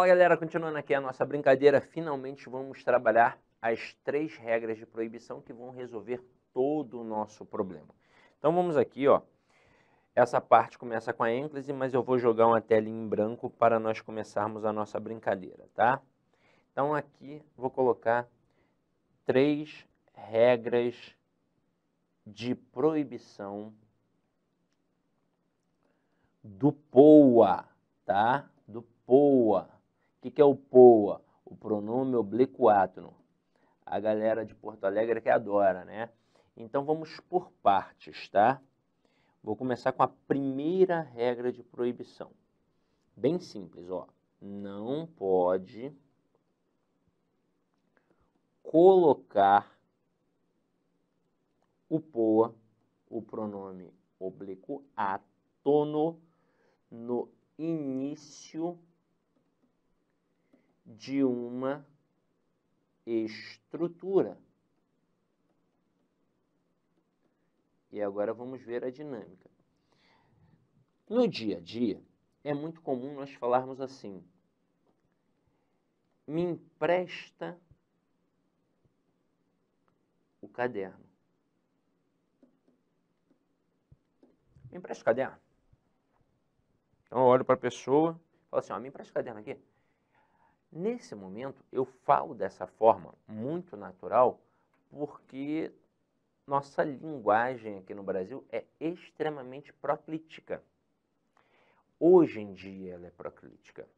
Fala galera, continuando aqui a nossa brincadeira, finalmente vamos trabalhar as três regras de proibição que vão resolver todo o nosso problema. Então vamos aqui, ó. Essa parte começa com a ênclise, mas eu vou jogar uma telinha em branco para nós começarmos a nossa brincadeira, tá? Então aqui vou colocar três regras de proibição do POA, tá? Do POA que, que é o POA? O pronome obliquato. A galera de Porto Alegre que adora, né? Então vamos por partes, tá? Vou começar com a primeira regra de proibição. Bem simples, ó. Não pode colocar o POA, o pronome oblíquo átono, no início de uma estrutura. E agora vamos ver a dinâmica. No dia a dia, é muito comum nós falarmos assim: me empresta o caderno. Me empresta o caderno. Então eu olho para a pessoa, falo assim: ó, me empresta o caderno aqui. Nesse momento, eu falo dessa forma muito natural porque nossa linguagem aqui no Brasil é extremamente proclítica. Hoje em dia ela é proclítica,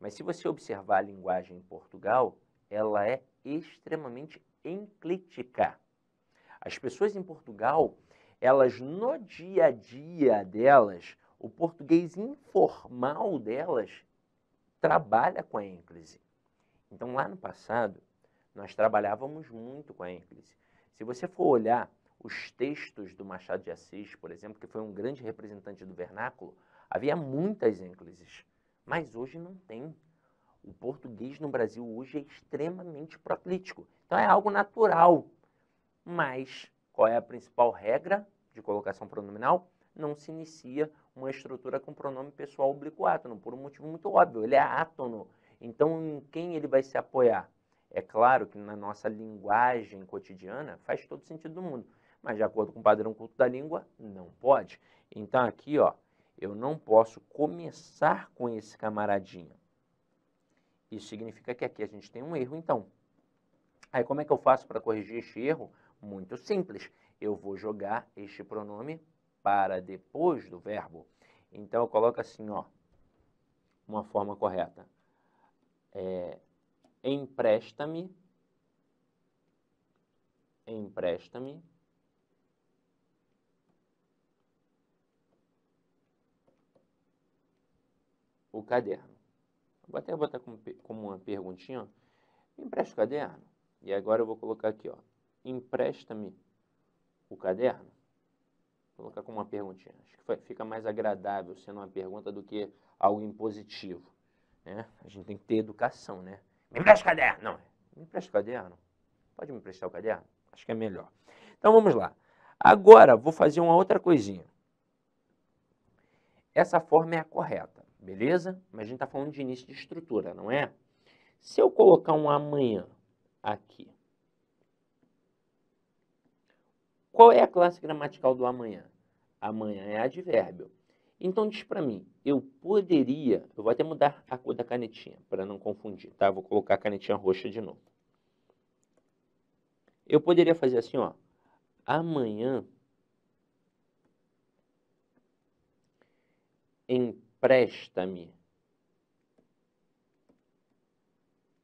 mas se você observar a linguagem em Portugal, ela é extremamente enclítica. As pessoas em Portugal, elas no dia a dia delas, o português informal delas trabalha com a ênclise. Então, lá no passado, nós trabalhávamos muito com a ênclise. Se você for olhar os textos do Machado de Assis, por exemplo, que foi um grande representante do vernáculo, havia muitas ênclises, mas hoje não tem. O português no Brasil hoje é extremamente proclítico. Então é algo natural. Mas qual é a principal regra de colocação pronominal? Não se inicia uma estrutura com pronome pessoal oblíquo átono, por um motivo muito óbvio, ele é átono. Então, em quem ele vai se apoiar? É claro que na nossa linguagem cotidiana faz todo sentido do mundo, mas de acordo com o padrão culto da língua, não pode. Então, aqui, ó, eu não posso começar com esse camaradinha. Isso significa que aqui a gente tem um erro, então. Aí, como é que eu faço para corrigir este erro? Muito simples. Eu vou jogar este pronome para depois do verbo, então eu coloco assim, ó, uma forma correta. É, empresta-me, empresta-me, o caderno. Vou até botar como, como uma perguntinha, ó. empresta o caderno. E agora eu vou colocar aqui, ó, empresta-me o caderno colocar como uma perguntinha. Acho que fica mais agradável sendo uma pergunta do que algo impositivo. Né? A gente tem que ter educação, né? Me empresta o caderno! Não, me empresta o caderno? Pode me emprestar o caderno? Acho que é melhor. Então vamos lá. Agora vou fazer uma outra coisinha. Essa forma é a correta, beleza? Mas a gente está falando de início de estrutura, não é? Se eu colocar um amanhã aqui, Qual é a classe gramatical do amanhã? Amanhã é advérbio. Então diz para mim, eu poderia, eu vou até mudar a cor da canetinha para não confundir, tá? Vou colocar a canetinha roxa de novo. Eu poderia fazer assim, ó. Amanhã empresta-me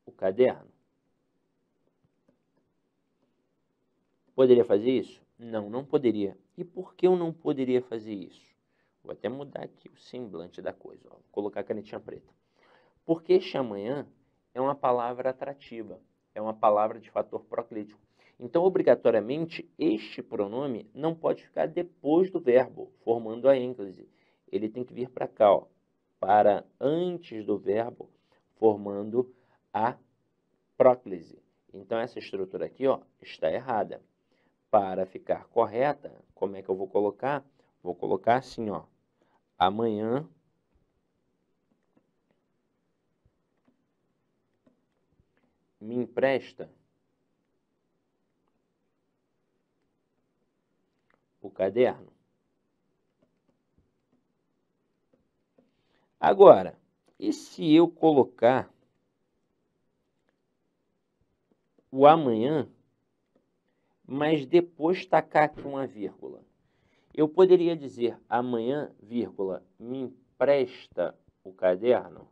o caderno. Poderia fazer isso? Não, não poderia. E por que eu não poderia fazer isso? Vou até mudar aqui o semblante da coisa, ó. vou colocar a canetinha preta. Porque "amanhã" é uma palavra atrativa, é uma palavra de fator proclítico. Então, obrigatoriamente, este pronome não pode ficar depois do verbo, formando a ênclise. Ele tem que vir para cá, ó, para antes do verbo, formando a próclise. Então, essa estrutura aqui ó, está errada para ficar correta, como é que eu vou colocar? Vou colocar assim, ó. Amanhã me empresta o caderno. Agora, e se eu colocar o amanhã mas depois tacar aqui uma vírgula. Eu poderia dizer amanhã, vírgula, me empresta o caderno?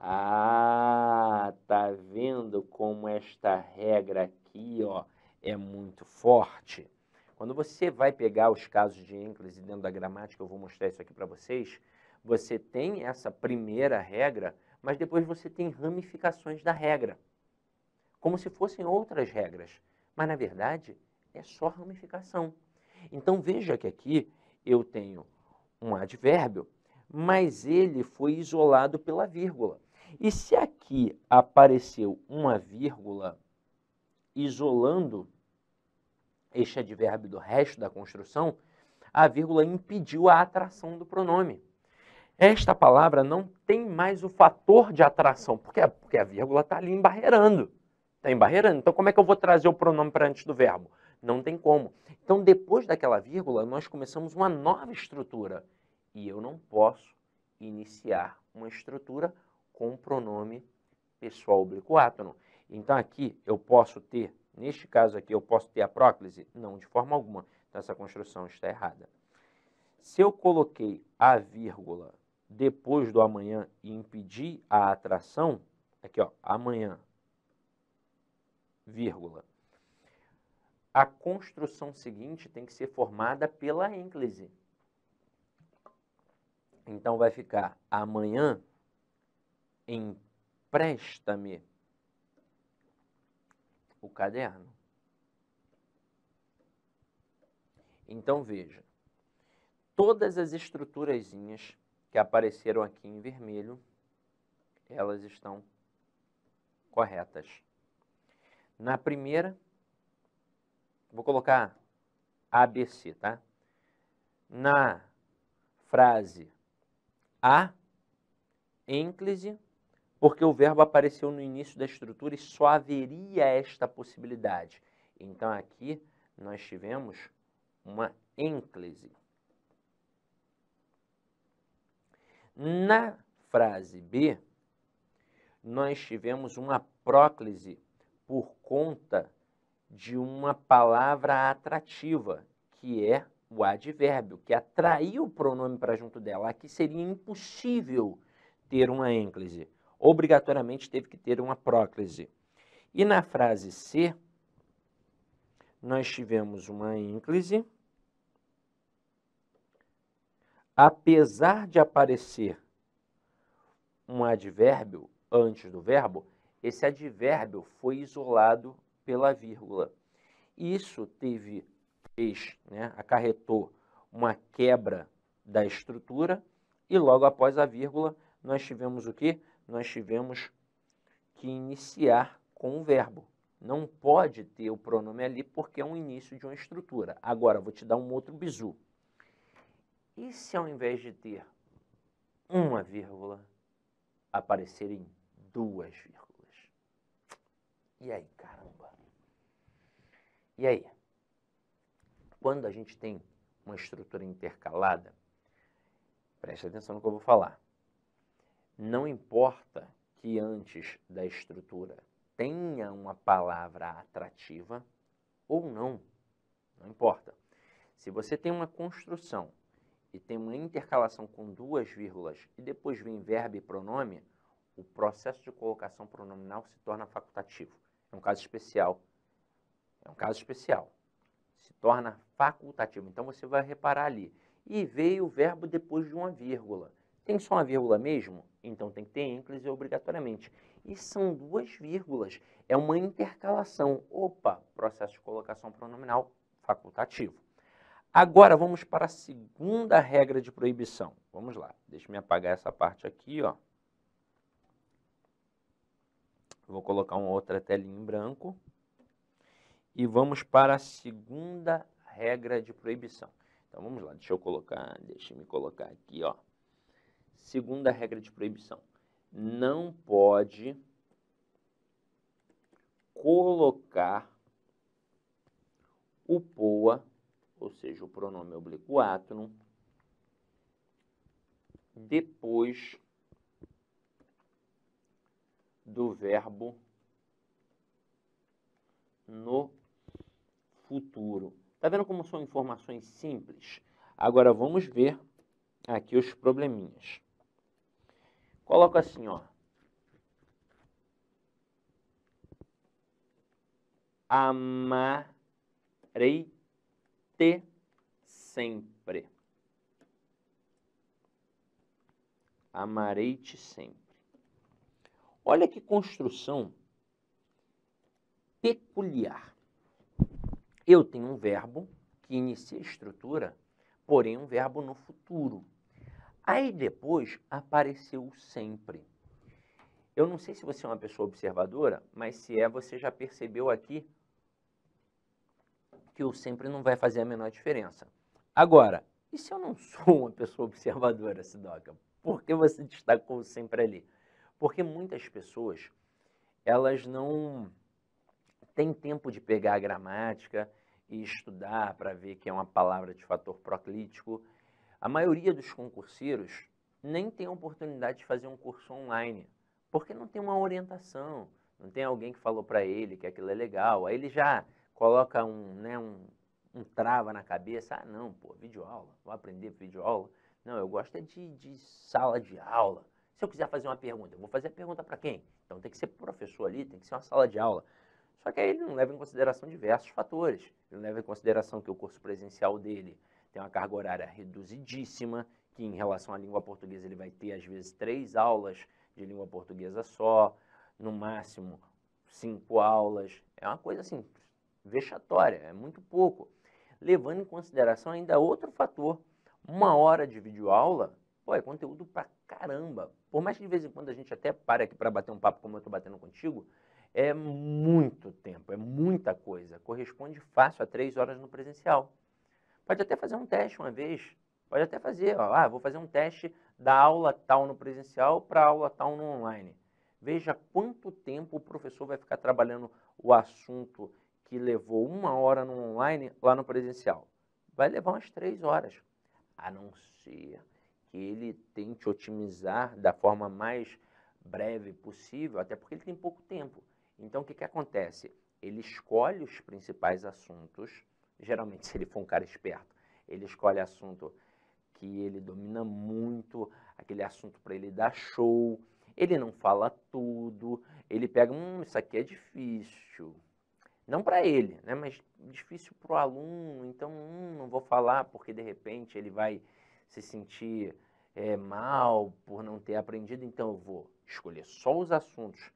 Ah, tá vendo como esta regra aqui, ó, é muito forte? Quando você vai pegar os casos de ênclise dentro da gramática, eu vou mostrar isso aqui para vocês, você tem essa primeira regra, mas depois você tem ramificações da regra, como se fossem outras regras mas na verdade é só ramificação. Então veja que aqui eu tenho um advérbio, mas ele foi isolado pela vírgula. E se aqui apareceu uma vírgula isolando este advérbio do resto da construção, a vírgula impediu a atração do pronome. Esta palavra não tem mais o fator de atração, porque, porque a vírgula está ali embarreirando. Tem tá barreira? Então como é que eu vou trazer o pronome para antes do verbo? Não tem como. Então depois daquela vírgula, nós começamos uma nova estrutura. E eu não posso iniciar uma estrutura com o pronome pessoal obliquátono. Então aqui eu posso ter, neste caso aqui, eu posso ter a próclise? Não, de forma alguma. Então essa construção está errada. Se eu coloquei a vírgula depois do amanhã e impedi a atração, aqui ó, amanhã, vírgula. A construção seguinte tem que ser formada pela ênclise. Então vai ficar amanhã empresta-me o caderno. Então veja, todas as estruturazinhas que apareceram aqui em vermelho, elas estão corretas. Na primeira, vou colocar ABC, tá? Na frase a ênclise, porque o verbo apareceu no início da estrutura e só haveria esta possibilidade. Então aqui nós tivemos uma ênclise. Na frase B, nós tivemos uma próclise por conta de uma palavra atrativa, que é o advérbio, que atraiu o pronome para junto dela. Aqui seria impossível ter uma ênclise. Obrigatoriamente teve que ter uma próclise. E na frase C, nós tivemos uma ênclise. Apesar de aparecer um advérbio antes do verbo, esse advérbio foi isolado pela vírgula. Isso teve, fez, né, acarretou uma quebra da estrutura e logo após a vírgula nós tivemos o que? Nós tivemos que iniciar com o verbo. Não pode ter o pronome ali porque é um início de uma estrutura. Agora, vou te dar um outro bizu. E se ao invés de ter uma vírgula, aparecerem duas vírgulas? E aí, caramba? E aí? Quando a gente tem uma estrutura intercalada, preste atenção no que eu vou falar. Não importa que antes da estrutura tenha uma palavra atrativa ou não, não importa. Se você tem uma construção e tem uma intercalação com duas vírgulas e depois vem verbo e pronome, o processo de colocação pronominal se torna facultativo. É um caso especial. É um caso especial. Se torna facultativo. Então você vai reparar ali. E veio o verbo depois de uma vírgula. Tem só uma vírgula mesmo? Então tem que ter ênclise obrigatoriamente. E são duas vírgulas. É uma intercalação. Opa, processo de colocação pronominal facultativo. Agora vamos para a segunda regra de proibição. Vamos lá. Deixa eu me apagar essa parte aqui, ó. Vou colocar uma outra telinha em branco. E vamos para a segunda regra de proibição. Então vamos lá, deixa eu colocar, deixa me colocar aqui, ó. Segunda regra de proibição. Não pode colocar o POA, ou seja, o pronome oblíquo átono depois do verbo no futuro. Tá vendo como são informações simples? Agora vamos ver aqui os probleminhas. Coloco assim, ó. Amarei-te sempre. Amarei-te sempre. Olha que construção peculiar. Eu tenho um verbo que inicia a estrutura, porém um verbo no futuro. Aí depois apareceu sempre. Eu não sei se você é uma pessoa observadora, mas se é, você já percebeu aqui que o sempre não vai fazer a menor diferença. Agora, e se eu não sou uma pessoa observadora, Sidoca? Por que você destacou sempre ali? Porque muitas pessoas, elas não têm tempo de pegar a gramática e estudar para ver que é uma palavra de fator proclítico. A maioria dos concurseiros nem tem a oportunidade de fazer um curso online, porque não tem uma orientação, não tem alguém que falou para ele que aquilo é legal. Aí ele já coloca um, né, um, um trava na cabeça, ah não, pô, videoaula, vou aprender videoaula. Não, eu gosto é de, de sala de aula. Se eu quiser fazer uma pergunta, eu vou fazer a pergunta para quem? Então tem que ser professor ali, tem que ser uma sala de aula. Só que aí ele não leva em consideração diversos fatores. Ele não leva em consideração que o curso presencial dele tem uma carga horária reduzidíssima, que em relação à língua portuguesa ele vai ter às vezes três aulas de língua portuguesa só, no máximo cinco aulas. É uma coisa assim vexatória, é muito pouco. Levando em consideração ainda outro fator, uma hora de videoaula, pô, é conteúdo para caramba. Por mais que de vez em quando a gente até pare aqui para bater um papo como eu estou batendo contigo, é muito tempo, é muita coisa. Corresponde fácil a três horas no presencial. Pode até fazer um teste uma vez, pode até fazer, ó, ah, vou fazer um teste da aula tal no presencial para aula tal no online. Veja quanto tempo o professor vai ficar trabalhando o assunto que levou uma hora no online lá no presencial. Vai levar umas três horas, a não ser que ele tente otimizar da forma mais breve possível, até porque ele tem pouco tempo. Então, o que, que acontece? Ele escolhe os principais assuntos, geralmente, se ele for um cara esperto, ele escolhe assunto que ele domina muito, aquele assunto para ele dar show, ele não fala tudo, ele pega, hum, isso aqui é difícil. Não para ele, né, mas difícil para o aluno, então hum, não vou falar porque de repente ele vai se sentir é, mal por não ter aprendido, então eu vou escolher só os assuntos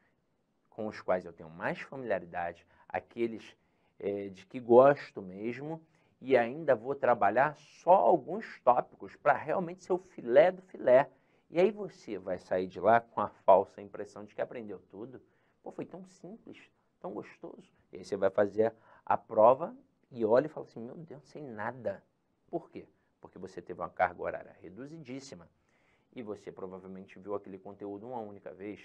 com os quais eu tenho mais familiaridade, aqueles é, de que gosto mesmo, e ainda vou trabalhar só alguns tópicos para realmente ser o filé do filé. E aí você vai sair de lá com a falsa impressão de que aprendeu tudo. Pô, foi tão simples, tão gostoso. E aí você vai fazer a prova e olha e fala assim: meu Deus, sem nada. Por quê? porque você teve uma carga horária reduzidíssima e você provavelmente viu aquele conteúdo uma única vez.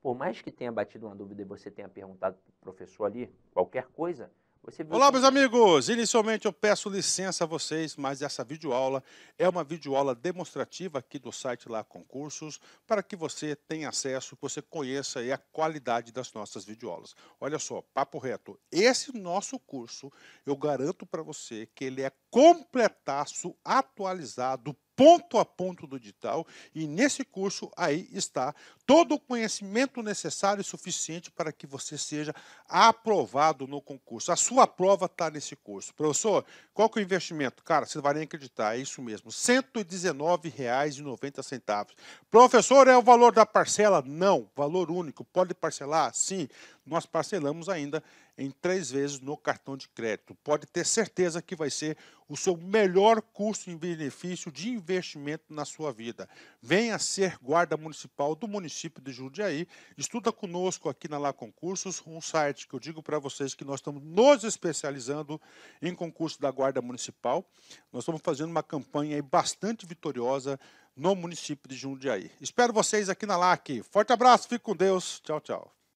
Por mais que tenha batido uma dúvida e você tenha perguntado para o professor ali qualquer coisa, você... Olá, meus amigos! Inicialmente eu peço licença a vocês, mas essa videoaula é uma videoaula demonstrativa aqui do site lá Concursos, para que você tenha acesso, que você conheça a qualidade das nossas videoaulas. Olha só, papo reto, esse nosso curso, eu garanto para você que ele é completaço, atualizado, ponto a ponto do edital e nesse curso aí está todo o conhecimento necessário e suficiente para que você seja aprovado no concurso. A sua prova está nesse curso. Professor, qual que é o investimento? Cara, você vai nem acreditar, é isso mesmo, R$ 119,90. Professor, é o valor da parcela? Não, valor único, pode parcelar? Sim nós parcelamos ainda em três vezes no cartão de crédito. Pode ter certeza que vai ser o seu melhor custo em benefício de investimento na sua vida. Venha ser guarda municipal do município de Jundiaí. Estuda conosco aqui na Lá Concursos, um site que eu digo para vocês que nós estamos nos especializando em concurso da Guarda Municipal. Nós estamos fazendo uma campanha bastante vitoriosa no município de Jundiaí. Espero vocês aqui na LAC. Forte abraço, fique com Deus. Tchau, tchau.